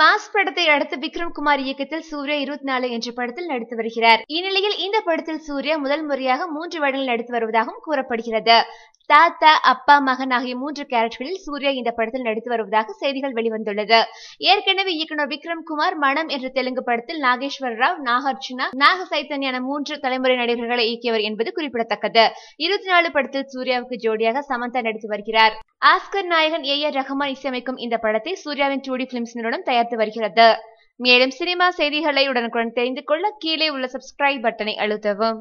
mass படத்தை அடுத்து விக்ரம்குமார் இயக்கத்தில் சூர்யா இருபத்தி நாலு என்ற படத்தில் நடித்து வருகிறார் இந்நிலையில் இந்த படத்தில் சூர்யா முதல் முறையாக மூன்று வேடங்கள் நடித்து வருவதாகவும் கூறப்படுகிறது தாத்தா அப்பா மகன் ஆகிய மூன்று கேரக்டர்களில் சூர்யா இந்த படத்தில் நடித்து வருவதாக செய்திகள் வெளிவந்துள்ளது ஏற்கனவே இயக்குனர் விக்ரம் குமார் மனம் என்ற தெலுங்கு படத்தில் நாகேஸ்வர ராவ் நாகார்ஜுனா நாக சைத்தன்யான என மூன்று தலைமுறை நடிகர்களை இயக்கியவர் என்பது குறிப்பிடத்தக்கது இருபத்தி நாலு படத்தில் சூர்யாவுக்கு ஜோடியாக சமந்தா நடித்து வருகிறார் ஆஸ்கர் நாயகன் ஏ ஆர் ரஹ்மான் இசையமைக்கும் இந்த படத்தை சூர்யாவின் டூடி பிலிம்ஸ் நிறுவனம் தயாரித்து வருகிறது மேலும் சினிமா செய்திகளை உடனுக்குடன் தெரிந்து கொள்ள கீழே உள்ள சப்ஸ்கிரைப் பட்டனை அழுத்தவும்